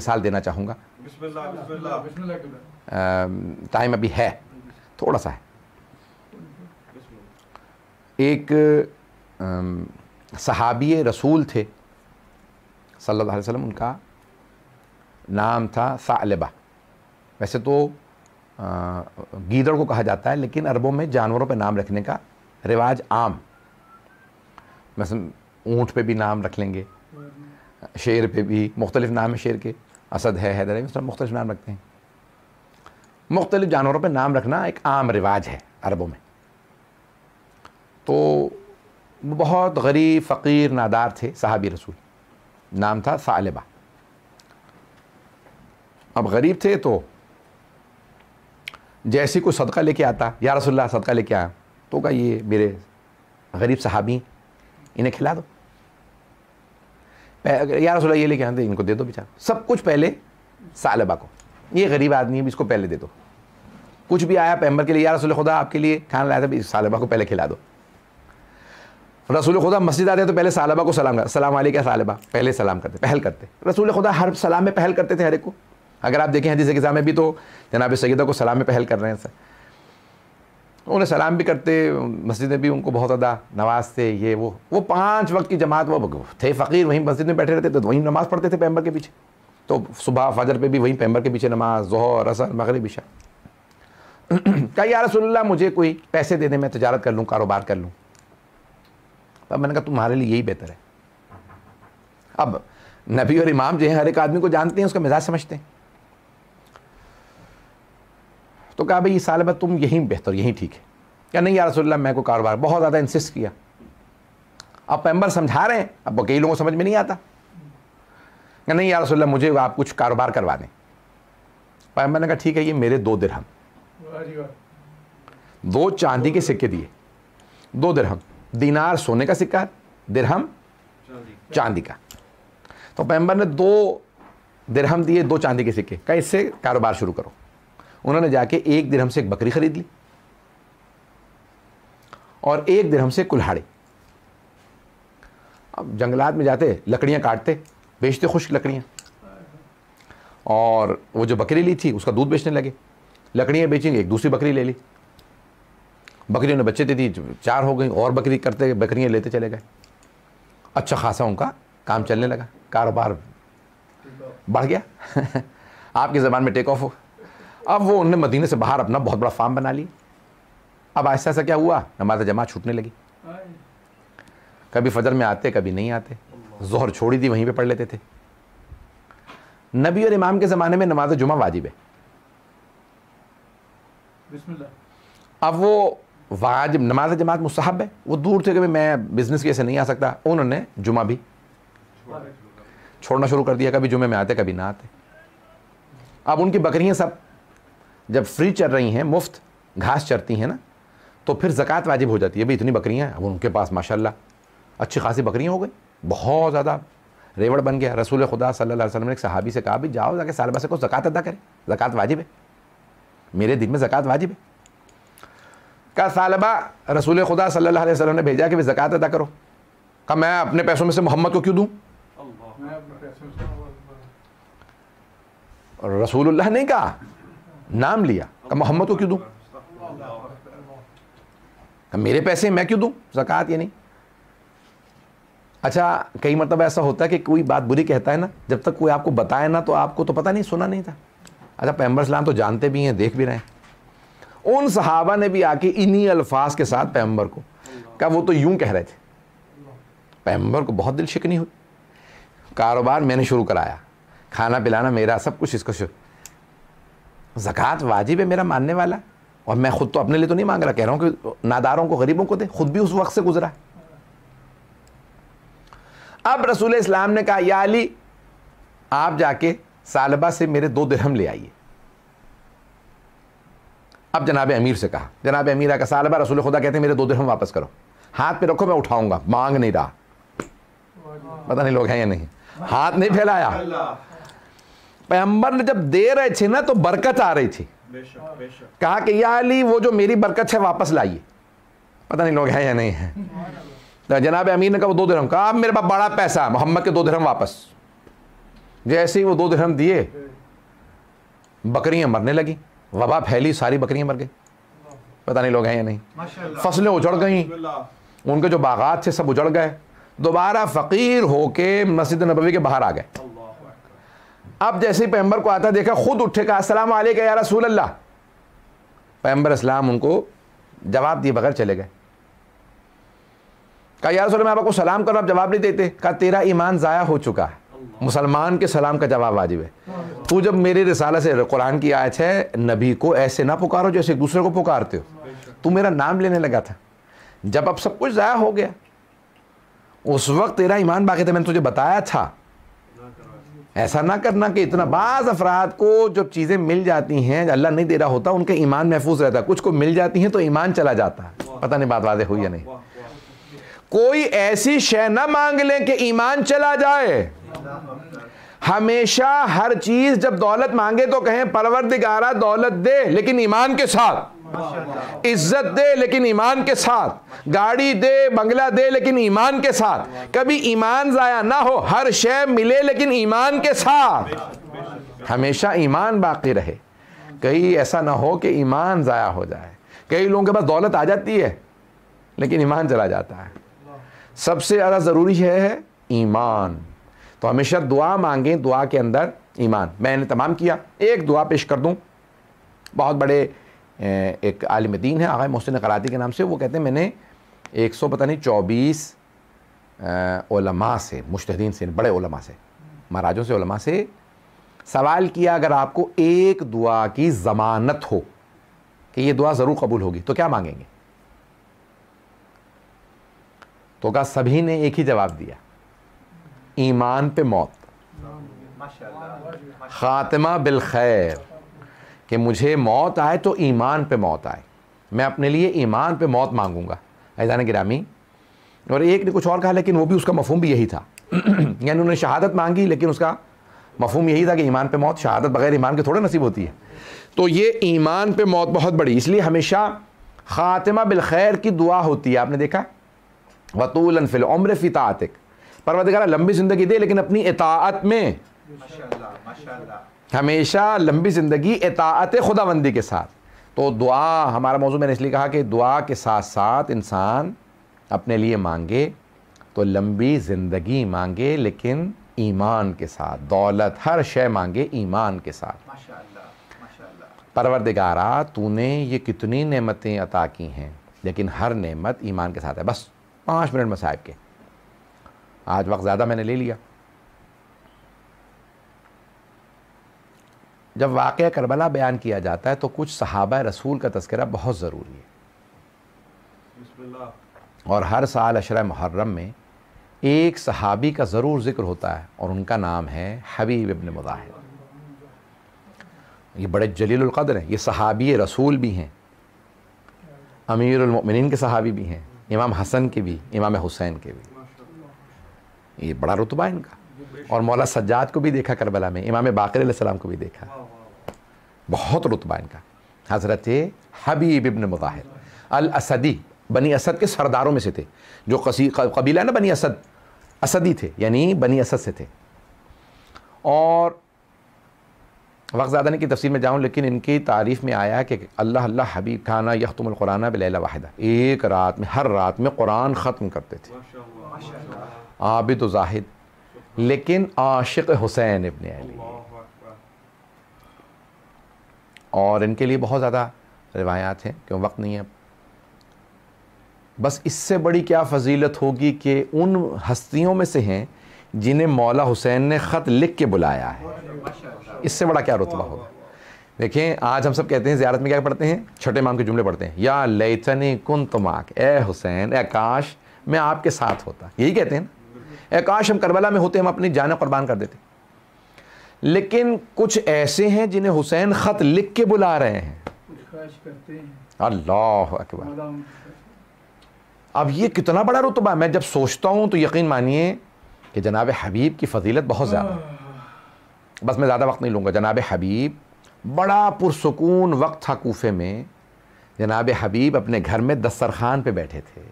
मिसाल देना चाहूँगा टाइम अभी है थोड़ा सा है एक सहाबी रसूल थे सल्लल्लाहु अलैहि वसल्लम उनका नाम था सालबा वैसे तो गीदड़ को कहा जाता है लेकिन अरबों में जानवरों पर नाम रखने का रिवाज आम वैसे ऊँट पे भी नाम रख लेंगे शेर पे भी मुख्तलिफ नाम है शेर के असद है हैदर है मुख्तलिफ नाम रखते हैं मुख्तलिफ जानवरों पर नाम रखना एक आम रिवाज है अरबों में तो बहुत गरीब फ़कीर नादार थे साहबी रसूल नाम था सालबा अब गरीब थे तो जैसे कोई सदका लेके आता या रसोल्ला सदका लेके आया तो कहा ये मेरे गरीब साहबी इन्हें खिला दो यार रसोल्ला ये लेके आते इनको दे दो बेचारा सब कुछ पहले सालबा को ये गरीब आदमी है इसको पहले दे दो कुछ भी आया पैम्बर के लिए या रसोल खुदा आपके लिए खाना लाया था सालबा को पहले खिला दो रसूल खुदा मस्जिद आते तो पहले सालबा को सलाम कर सलाम वाले क्या सालबा पहले सलाम करते पहल करते रसूल खुदा हर सलाम में पहल करते थे हर एक को अगर आप देखें हदीस के में भी तो जनाब सैदा को सलाम में पहल कर रहे हैं सर उन्हें सलाम भी करते मस्जिद में भी उनको बहुत ज़्यादा थे ये वो वो पाँच वक्त की जमात वो थे फ़कीर वहीं मस्जिद में बैठे रहते थे तो वहीं नमाज़ पढ़ते थे पैम्बर के पीछे तो सुबह फजर पे भी वहीं पैम्बर के पीछे नमाज जहर असर मगरब इशा कहा यार रसोल्ला मुझे कोई पैसे दे दे मैं तजारत कर लूँ कारोबार कर लूँ अब मैंने कहा तुम्हारे लिए यही बेहतर है अब नबी और इमाम जो है हर एक आदमी को जानते हैं उसका मिजाज समझते हैं तो कहा भाई साल में तुम यहीं बेहतर यहीं ठीक है क्या नहीं यार रसोल्ला मैं को कारोबार बहुत ज़्यादा इंसिस्ट किया अब पैम्बर समझा रहे हैं अब कई लोगों को समझ में नहीं आता क्या नहीं यार रसोल्ला मुझे आप कुछ कारोबार करवा दें पैम्बर ने कहा ठीक है ये मेरे दो दरहम दो चांदी के सिक्के दिए दो दरहम दीनार सोने का सिक्का दिरहम चांदी का तो पैम्बर ने दो दिरहम दिए दो चांदी के सिक्के का इससे कारोबार शुरू करो उन्होंने जाके एक दिरहम से एक बकरी ख़रीद ली और एक दिरहम से कुल्हाड़े अब जंगलात में जाते लकड़ियाँ काटते बेचते खुश्क लकड़ियां और वो जो बकरी ली थी उसका दूध बेचने लगे लकड़ियां बेचेंगे एक दूसरी बकरी ले ली बकरियों ने बच्चे दे दी चार हो गई और बकरी करते बकरियां लेते चले गए अच्छा खासा उनका काम चलने लगा कारोबार बढ़ गया आपकी ज़बान में टेक ऑफ हो अब वो उनने मदीने से बाहर अपना बहुत बड़ा फार्म बना लिया अब ऐसा ऐसा क्या हुआ नमाज जमात छूटने लगी कभी फजर में आते कभी नहीं आते जोहर छोड़ी दी वहीं पे पढ़ लेते थे नबी और इमाम के ज़माने में नमाज जुमा वाजिब है अब वो वाजिब नमाज जमात मुसाहब है वो दूर थे कभी मैं बिज़नेस की ऐसे नहीं आ सकता उन्होंने जुमा भी छोड़ना शुरू कर दिया कभी जुमे में आते कभी ना आते अब उनकी बकरियां सब जब फ्री चर रही हैं मुफ्त घास चरती हैं ना तो फिर ज़क़़त वाजिब हो जाती है भाई इतनी बकरियाँ हैं अब उनके पास माशा अच्छी खासी बकरियाँ हो गई बहुत ज़्यादा रेवड़ बन गया रसूल खुदा सल्लल्लाहु अलैहि वसल्लम ने एक सहाबी से कहा भी जाओ जाके साल से को ज़क़़त अदा करें ज़क़़त वाजिब है मेरे दिन में ज़क़़त वाजिब है का सालबा रसूल खुदा सल्लल्लाहु अलैहि वसल्लम ने भेजा कि भाई ज़क़़त अदा करो कहा मैं अपने पैसों में से मोहम्मद को क्यों दूँ रसूल नहीं कहा नाम लिया अब मोहम्मद को क्यों दूँ मेरे पैसे मैं क्यों दूँ जक़ात ये नहीं अच्छा कई मतलब ऐसा होता है कि कोई बात बुरी कहता है ना जब तक कोई आपको बताए ना तो आपको तो पता नहीं सुना नहीं था अच्छा पैम्बर इस्लाम तो जानते भी हैं देख भी रहे हैं उन सहाबा ने भी आके इन्हीं अल्फाज के साथ पैम्बर को क्या वो तो यूं कह रहे थे पैम्बर को बहुत दिल शिकनी हुई कारोबार मैंने शुरू कराया खाना पिलाना मेरा सब कुछ इसका शुरू ज़क़़त वाजिब है मेरा मानने वाला और मैं ख़ुद तो अपने लिए तो नहीं मांग रहा कह रहा हूँ कि नादारों को गरीबों को दे खुद भी उस वक्त से गुजरा अब रसूल इस्लाम ने कहा या अली आप जाके सालबा से मेरे दो दिरहम ले आइए अब जनाब अमीर से कहा जनाब अमीर आका सालबा रसूल खुदा कहते हैं मेरे दो दिरहम वापस करो हाथ पे रखो मैं उठाऊंगा मांग नहीं रहा पता नहीं लोग हैं या नहीं हाथ नहीं फैलाया पैम्बर ने जब दे रहे थे ना तो बरकत आ रही थी कहा कि या अली वो जो मेरी बरकत है वापस लाइए पता नहीं लोग हैं या नहीं है तो जनाब अमीर ने कहा वो दो दिरहम कहा अब मेरे पास बड़ा पैसा है मोहम्मद के दो दिरहम वापस जैसे ही वो दो दिरहम दिए बकरियां मरने लगी वबा फैली सारी बकरियां मर गई पता नहीं लोग हैं या नहीं फसलें उजड़ गई उनके जो बागात थे सब उजड़ गए दोबारा फ़कीर होके मस्जिद नबवी के बाहर आ गए अब जैसे ही पैम्बर को आता देखा खुद उठे कहा असलम या रसूल अल्लाह पैम्बर इस्लाम उनको जवाब दिए बगैर चले गए कहा यार रसूल मैं आपको सलाम करूँ आप जवाब नहीं देते कहा तेरा ईमान ज़ाया हो चुका है मुसलमान के सलाम का जवाब वाजिब है तू जब मेरे रिसाला से कुरान की आयत है नबी को ऐसे ना पुकारो जैसे दूसरे को पुकारते हो तू मेरा नाम लेने लगा था जब अब सब कुछ ज़ाया हो गया उस वक्त तेरा ईमान बाकी था मैंने तुझे बताया था ऐसा ना करना कि इतना बाज़ अफराद को जब चीज़ें मिल जाती हैं अल्लाह नहीं दे रहा होता उनका ईमान महफूज रहता है कुछ को मिल जाती हैं तो ईमान चला जाता है पता नहीं बात वादे हुई या नहीं कोई ऐसी शह ना मांग लें कि ईमान चला जाए हमेशा हर चीज़ जब दौलत मांगे तो कहें परवरदिगारा दौलत दे लेकिन ईमान के साथ इज्जत दे लेकिन ईमान के साथ गाड़ी दे बंगला दे लेकिन ईमान के साथ कभी ईमान ज़ाया ना हो हर शय मिले लेकिन ईमान के साथ हमेशा ईमान बाकी रहे कहीं ऐसा ना हो कि ईमान ज़ाया हो जाए कई लोगों के पास दौलत आ जाती है लेकिन ईमान चला जाता है सबसे ज़्यादा ज़रूरी है, ईमान तो हमेशा दुआ मांगें दुआ के अंदर ईमान मैंने तमाम किया एक दुआ पेश कर दूँ बहुत बड़े एक आलिम दीन है आगे मोहसिन कराती के नाम से वो कहते हैं मैंने एक सौ पता नहीं चौबीस ओलमा से मुश्तदीन से बड़े ओलमा से महाराजों से ओलमा से सवाल किया अगर आपको एक दुआ की ज़मानत हो कि ये दुआ ज़रूर कबूल होगी तो क्या मांगेंगे तो क्या सभी ने एक ही जवाब दिया ईमान पे मौत खातिमा बिल खैर कि मुझे मौत आए तो ईमान पे मौत आए मैं अपने लिए ईमान पे मौत मांगूंगा ऐजान गिरामी और एक ने कुछ और कहा लेकिन वो भी उसका मफहम भी यही था यानी उन्होंने शहादत मांगी लेकिन उसका मफहम यही था कि ईमान पे मौत शहादत बगैर ईमान के थोड़ा नसीब होती है तो ये ईमान पे मौत बहुत बड़ी इसलिए हमेशा ख़ातिमा बिलखैर की दुआ होती है आपने देखा वतूल फिल उम्र फ़ितातिक परवतगारा लंबी ज़िंदगी दे लेकिन अपनी इतात में माशाल्लाह माशाल्लाह हमेशा लंबी ज़िंदगी एतात खुदाबंदी के साथ तो दुआ हमारा मौजू मैंने इसलिए कहा कि दुआ के साथ साथ इंसान अपने लिए मांगे तो लंबी ज़िंदगी मांगे लेकिन ईमान के साथ दौलत हर शय मांगे ईमान के साथ परवरदिगारा तूने ये कितनी नेमतें अता की हैं लेकिन हर नेमत ईमान के साथ है बस पाँच मिनट में साहब के आज वक्त ज़्यादा मैंने ले लिया जब वाक़ करबला बयान किया जाता है तो कुछ सहाबा रसूल का तस्करा बहुत ज़रूरी है और हर साल अशर मुहर्रम में एक सहाबी का ज़रूर ज़िक्र होता है और उनका नाम है हबीब इबन मुजाहिद ये बड़े जलीलकदर हैं ये सहाबी रसूल भी हैं अमीरमिन के सहाबी भी हैं इमाम हसन के भी इमाम हुसैन के भी ये बड़ा रुतबा इनका और मौला सज्जाद को भी देखा करबला में इमाम बाकर को भी देखा बहुत रुतबा इनका हज़रत हबीब इबन मुजाहिर अल असदी बनी असद के सरदारों में से थे जो कसी कबीला ना बनी असद असदी थे यानी बनी असद से थे और वक्त ज़्यादा नहीं की तफसील में जाऊँ लेकिन इनकी तारीफ़ में आया कि अल्लाह अल्लाह हबीब खाना कुराना बिल वाहिदा एक रात में हर रात में कुरान ख़त्म करते थे आबिद जाहिद लेकिन आशिक हुसैन इबन अली और इनके लिए बहुत ज़्यादा रिवायात हैं क्यों वक्त नहीं है बस इससे बड़ी क्या फजीलत होगी कि उन हस्तियों में से हैं जिन्हें मौला हुसैन ने ख़त लिख के बुलाया है इससे बड़ा क्या रुतबा होगा देखें आज हम सब कहते हैं ज़्यारत में क्या पढ़ते हैं छठे माम के जुमले पढ़ते हैं या लेतनी कुन तुमाक ए हुसैन ए काश मैं आपके साथ होता यही कहते हैं ना ए काश हम करबला में होते हम अपनी जान कुर्बान कर देते लेकिन कुछ ऐसे हैं जिन्हें हुसैन ख़त लिख के बुला रहे हैं अल्लाह अकबर अब ये कितना बड़ा रुतबा मैं जब सोचता हूं तो यकीन मानिए कि जनाब हबीब की फजीलत बहुत ज़्यादा बस मैं ज़्यादा वक्त नहीं लूंगा जनाब हबीब बड़ा पुरसकून वक्त था कूफे में जनाब हबीब अपने घर में दस्तरखान पे बैठे थे